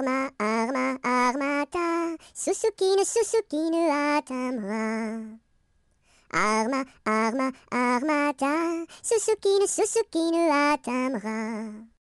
Arma, arma, armata, susukine, susukine, atama. Arma, arma, armata, susukine, susukine, atamra.